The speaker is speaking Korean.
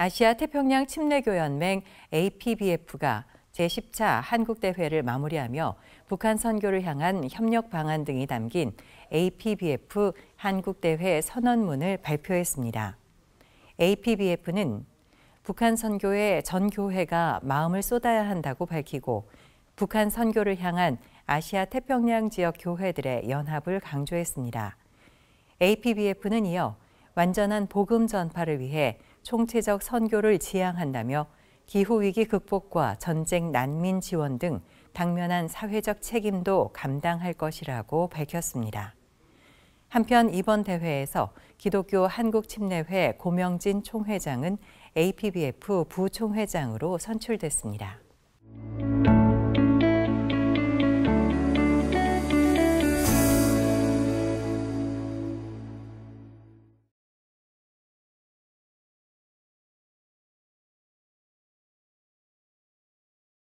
아시아 태평양 침례교연맹 APBF가 제10차 한국대회를 마무리하며 북한 선교를 향한 협력 방안 등이 담긴 APBF 한국대회 선언문을 발표했습니다. APBF는 북한 선교에 전 교회가 마음을 쏟아야 한다고 밝히고 북한 선교를 향한 아시아 태평양 지역 교회들의 연합을 강조했습니다. APBF는 이어 완전한 복음 전파를 위해 총체적 선교를 지향한다며 기후위기 극복과 전쟁 난민 지원 등 당면한 사회적 책임도 감당할 것이라고 밝혔습니다. 한편 이번 대회에서 기독교 한국침례회 고명진 총회장은 APBF 부총회장으로 선출됐습니다.